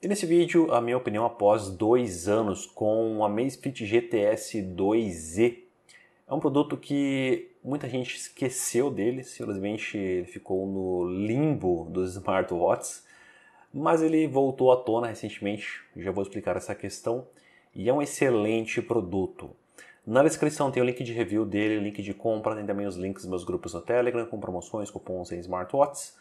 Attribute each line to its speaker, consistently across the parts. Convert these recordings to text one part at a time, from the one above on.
Speaker 1: E nesse vídeo, a minha opinião após dois anos com a Amazfit GTS 2E. É um produto que muita gente esqueceu dele, simplesmente ele ficou no limbo dos smartwatches, mas ele voltou à tona recentemente, já vou explicar essa questão, e é um excelente produto. Na descrição tem o link de review dele, link de compra, tem também os links dos meus grupos no Telegram com promoções, cupons em smartwatches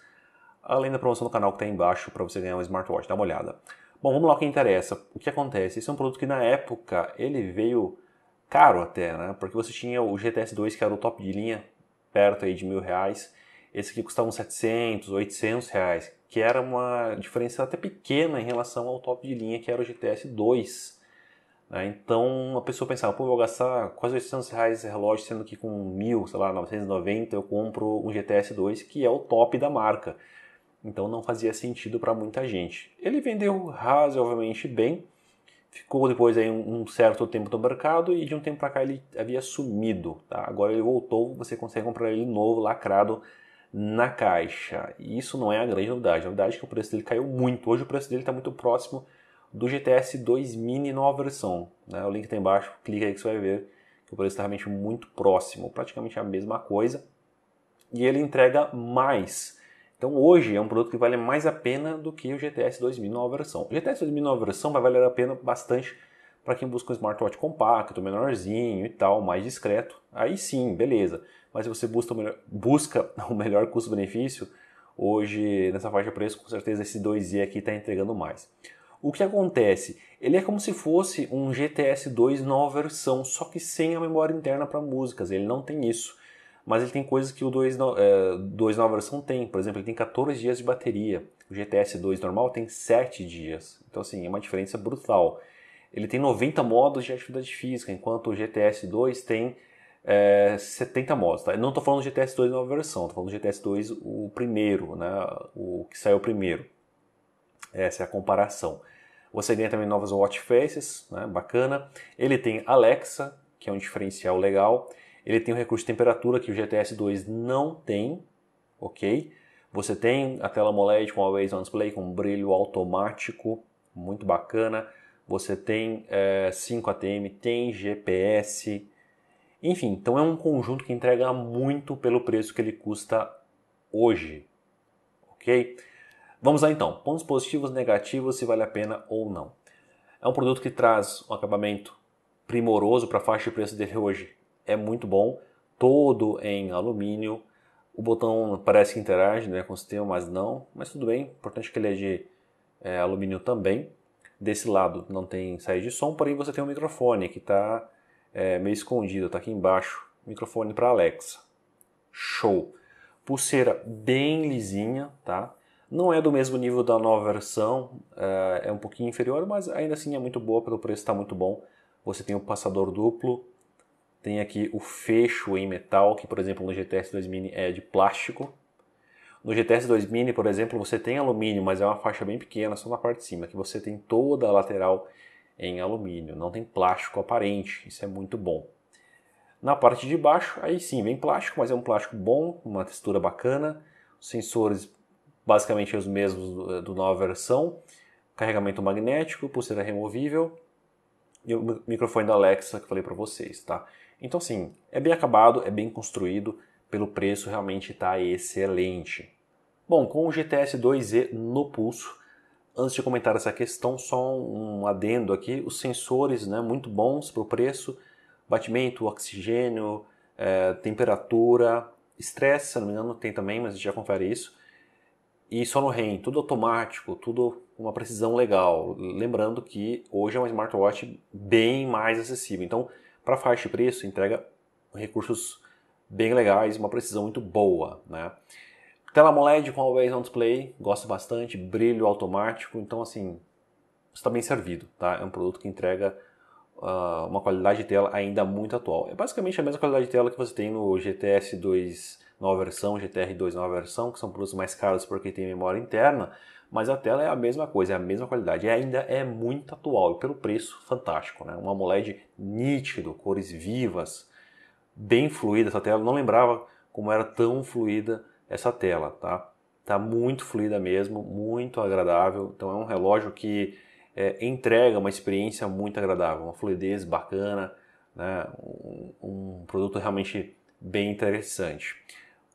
Speaker 1: além da promoção do canal que está embaixo para você ganhar um smartwatch. Dá uma olhada. Bom, vamos lá o que interessa. O que acontece? Esse é um produto que na época ele veio caro até, né? Porque você tinha o GTS 2 que era o top de linha, perto aí de mil reais. Esse aqui custava uns 700, 800 reais, que era uma diferença até pequena em relação ao top de linha que era o GTS 2. Né? Então a pessoa pensava, pô, eu vou gastar quase 800 reais esse relógio, sendo que com mil, sei lá, 990 eu compro um GTS 2 que é o top da marca então não fazia sentido para muita gente. Ele vendeu razoavelmente bem, ficou depois aí um, certo tempo no mercado e de um tempo para cá ele havia sumido. Tá? Agora ele voltou, você consegue comprar ele novo, lacrado na caixa. E isso não é a grande novidade. A novidade é que o preço dele caiu muito. Hoje o preço dele está muito próximo do GTS 2 Mini nova versão. Né? O link está embaixo, clica aí que você vai ver que o preço está realmente muito próximo, praticamente a mesma coisa. E ele entrega mais então hoje é um produto que vale mais a pena do que o GTS 2000 nova versão. O GTS 2000 nova versão vai valer a pena bastante para quem busca um smartwatch compacto, menorzinho e tal, mais discreto. Aí sim, beleza. Mas se você busca o melhor, busca o melhor custo-benefício, hoje nessa faixa de preço, com certeza esse 2i aqui está entregando mais. O que acontece? Ele é como se fosse um GTS 2 nova versão, só que sem a memória interna para músicas. Ele não tem isso mas ele tem coisas que o 2 2 nova versão tem. Por exemplo, ele tem 14 dias de bateria. O GTS 2 normal tem 7 dias. Então, assim, é uma diferença brutal. Ele tem 90 modos de atividade física, enquanto o GTS 2 tem é, 70 modos. Tá? Eu não estou falando do GTS 2 nova versão, estou falando do GTS 2 o primeiro, né? o que saiu primeiro. Essa é a comparação. Você ganha também novas watch faces, né? bacana. Ele tem Alexa, que é um diferencial legal. Ele tem o recurso de temperatura que o GTS 2 não tem, ok? Você tem a tela AMOLED com Always On Display, com brilho automático, muito bacana. Você tem é, 5 ATM, tem GPS. Enfim, então é um conjunto que entrega muito pelo preço que ele custa hoje, ok? Vamos lá então, pontos positivos, negativos, se vale a pena ou não. É um produto que traz um acabamento primoroso para a faixa de preço dele hoje é muito bom, todo em alumínio. O botão parece que interage né, com o sistema, mas não. Mas tudo bem, importante que ele é de é, alumínio também. Desse lado não tem saída de som, porém você tem um microfone que está é, meio escondido, está aqui embaixo. Microfone para Alexa. Show! Pulseira bem lisinha, tá? Não é do mesmo nível da nova versão, é, é um pouquinho inferior, mas ainda assim é muito boa, pelo preço está muito bom. Você tem o um passador duplo, tem aqui o fecho em metal, que por exemplo no GTS 2 Mini é de plástico. No GTS 2 Mini, por exemplo, você tem alumínio, mas é uma faixa bem pequena, só na parte de cima, que você tem toda a lateral em alumínio, não tem plástico aparente, isso é muito bom. Na parte de baixo, aí sim, vem plástico, mas é um plástico bom, uma textura bacana. Os sensores basicamente os mesmos do eh, nova versão. Carregamento magnético, pulseira removível e o microfone da Alexa que eu falei para vocês, tá? Então, sim, é bem acabado, é bem construído, pelo preço realmente está excelente. Bom, com o GTS 2E no pulso, antes de comentar essa questão, só um adendo aqui: os sensores né, muito bons para o preço, batimento, oxigênio, é, temperatura, estresse, se não me engano, tem também, mas a gente já confere isso. E só no REM, tudo automático, tudo uma precisão legal. Lembrando que hoje é uma smartwatch bem mais acessível. Então, para faixa de preço, entrega recursos bem legais, uma precisão muito boa. Né? Tela AMOLED com Always On Display, gosto bastante, brilho automático, então assim, está bem servido. Tá? É um produto que entrega uh, uma qualidade de tela ainda muito atual. É basicamente a mesma qualidade de tela que você tem no GTS 2 nova versão, GTR2 nova versão, que são produtos mais caros porque tem memória interna, mas a tela é a mesma coisa, é a mesma qualidade, e ainda é muito atual e pelo preço fantástico, né? Um AMOLED nítido, cores vivas, bem fluida essa tela, não lembrava como era tão fluida essa tela, tá? Tá muito fluida mesmo, muito agradável. Então é um relógio que é, entrega uma experiência muito agradável, uma fluidez bacana, né? um, um produto realmente bem interessante.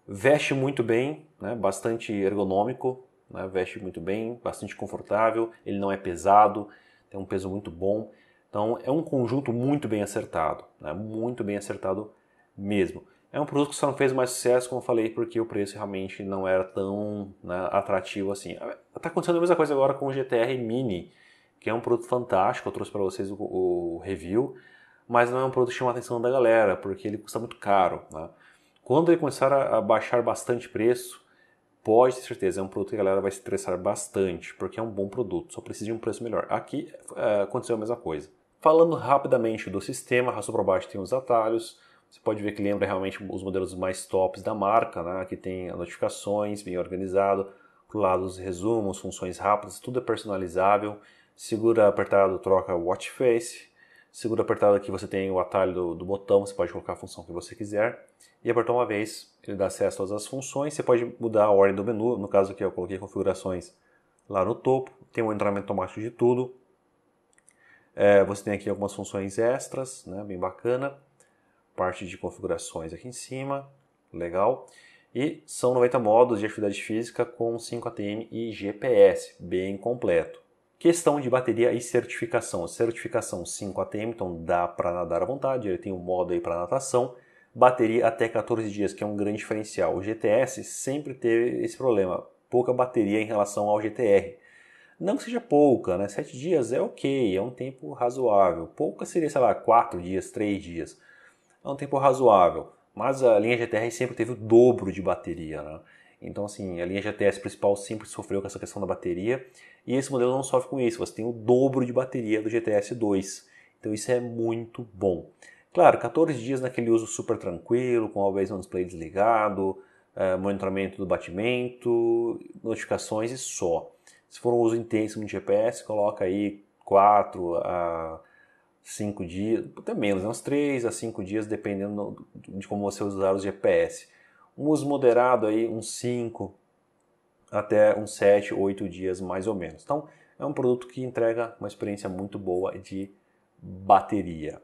Speaker 1: Veste muito bem, né? bastante ergonômico, né? veste muito bem, bastante confortável, ele não é pesado, tem um peso muito bom. Então é um conjunto muito bem acertado, né? muito bem acertado mesmo. É um produto que só não fez mais sucesso, como eu falei, porque o preço realmente não era tão né, atrativo assim. Está ah, acontecendo a mesma coisa agora com o GTR Mini, que é um produto fantástico, eu trouxe para vocês o, o, review, mas não é um produto que chama a atenção da galera, porque ele custa muito caro. Né? Quando ele começar a baixar bastante preço, pode ter certeza, é um produto que a galera vai se estressar bastante, porque é um bom produto, só precisa de um preço melhor. Aqui é, aconteceu a mesma coisa. Falando rapidamente do sistema, arrastou para baixo tem os atalhos, você pode ver que lembra realmente os modelos mais tops da marca, né? que tem notificações, bem organizado, pro lado os resumos, funções rápidas, tudo é personalizável, segura apertado, troca watch face, segundo apertado aqui você tem o atalho do, do, botão, você pode colocar a função que você quiser. E apertar uma vez, ele dá acesso a todas as funções. Você pode mudar a ordem do menu, no caso aqui eu coloquei configurações lá no topo. Tem um entramento automático de tudo. É, você tem aqui algumas funções extras, né, bem bacana. Parte de configurações aqui em cima, legal. E são 90 modos de atividade física com 5 ATM e GPS, bem completo. Questão de bateria e certificação. Certificação 5 ATM, então dá para nadar à vontade, ele tem um modo aí para natação. Bateria até 14 dias, que é um grande diferencial. O GTS sempre teve esse problema, pouca bateria em relação ao GTR. Não que seja pouca, né? 7 dias é ok, é um tempo razoável. Pouca seria, sei lá, 4 dias, 3 dias. É um tempo razoável. Mas a linha GTR sempre teve o dobro de bateria, né? Então, assim, a linha GTS principal sempre sofreu com essa questão da bateria. E esse modelo não sofre com isso. Você tem o dobro de bateria do GTS 2. Então, isso é muito bom. Claro, 14 dias naquele uso super tranquilo, com o Always On Display desligado, eh, monitoramento do batimento, notificações e só. Se for um uso intenso no GPS, coloca aí 4 a 5 dias, até menos, né, uns 3 a 5 dias, dependendo de como você usar o GPS um uso moderado aí, uns 5 até uns 7, 8 dias mais ou menos. Então, é um produto que entrega uma experiência muito boa de bateria.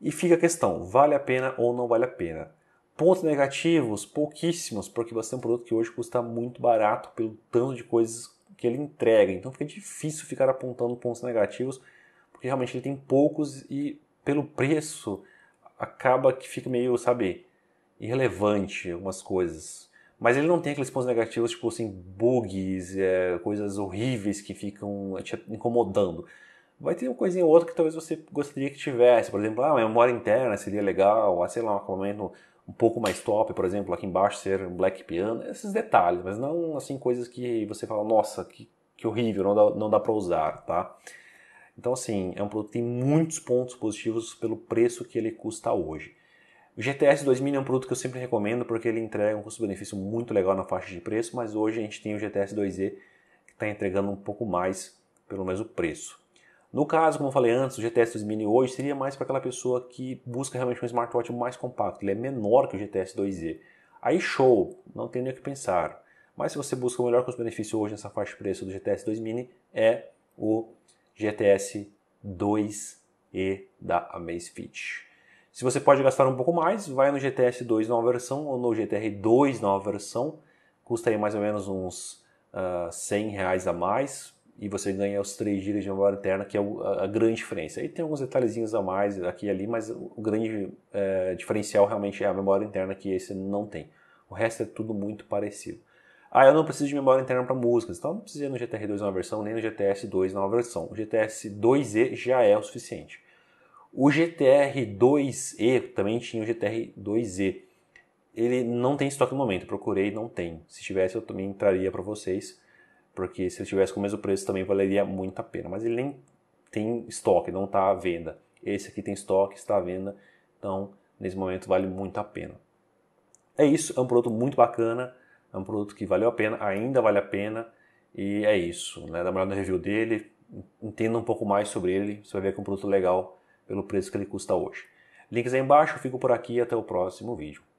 Speaker 1: E fica a questão, vale a pena ou não vale a pena? Pontos negativos, pouquíssimos, porque você tem um produto que hoje custa muito barato pelo tanto de coisas que ele entrega. Então fica difícil ficar apontando pontos negativos, porque realmente ele tem poucos e pelo preço acaba que fica meio, sabe, irrelevante algumas coisas. Mas ele não tem aqueles pontos negativos, tipo assim, bugs, é, coisas horríveis que ficam te incomodando. Vai ter uma coisinha ou outra que talvez você gostaria que tivesse. Por exemplo, ah, uma memória interna seria legal, ah, sei lá, um acabamento um pouco mais top, por exemplo, aqui embaixo ser um black piano, esses detalhes, mas não assim coisas que você fala, nossa, que, que horrível, não dá, não dá para usar, tá? Então, assim, é um produto que tem muitos pontos positivos pelo preço que ele custa hoje. O GTS 2000 é um produto que eu sempre recomendo porque ele entrega um custo-benefício muito legal na faixa de preço, mas hoje a gente tem o GTS 2E que está entregando um pouco mais pelo mesmo preço. No caso, como eu falei antes, o GTS 2000 hoje seria mais para aquela pessoa que busca realmente um smartwatch mais compacto, ele é menor que o GTS 2E. Aí show, não tem nem o que pensar. Mas se você busca o melhor custo-benefício hoje nessa faixa de preço do GTS 2 Mini, é o GTS 2E da Amazfit. Se você pode gastar um pouco mais, vai no GTS 2 nova versão ou no GTR 2 nova versão, custa aí mais ou menos uns uh, ah, 100 reais a mais e você ganha os 3 GB de memória interna, que é a grande diferença. Aí tem alguns detalhezinhos a mais aqui e ali, mas o grande é, diferencial realmente é a memória interna, que esse não tem. O resto é tudo muito parecido. Ah, eu não preciso de memória interna para músicas, então não precisa no GTR 2 nova versão, nem no GTS 2 nova versão. O GTS 2E já é o suficiente. O GTR 2E, também tinha o GTR 2E. Ele não tem estoque no momento, procurei, não tem. Se tivesse, eu também entraria para vocês, porque se ele tivesse com o mesmo preço também valeria muito a pena. Mas ele nem tem estoque, não está à venda. Esse aqui tem estoque, está à venda, então nesse momento vale muito a pena. É isso, é um produto muito bacana, é um produto que valeu a pena, ainda vale a pena, e é isso. Né? Dá uma olhada no review dele, entenda um pouco mais sobre ele, você vai ver que é um produto legal pelo preço que ele custa hoje. Links aí embaixo, fico por aqui e até o próximo vídeo.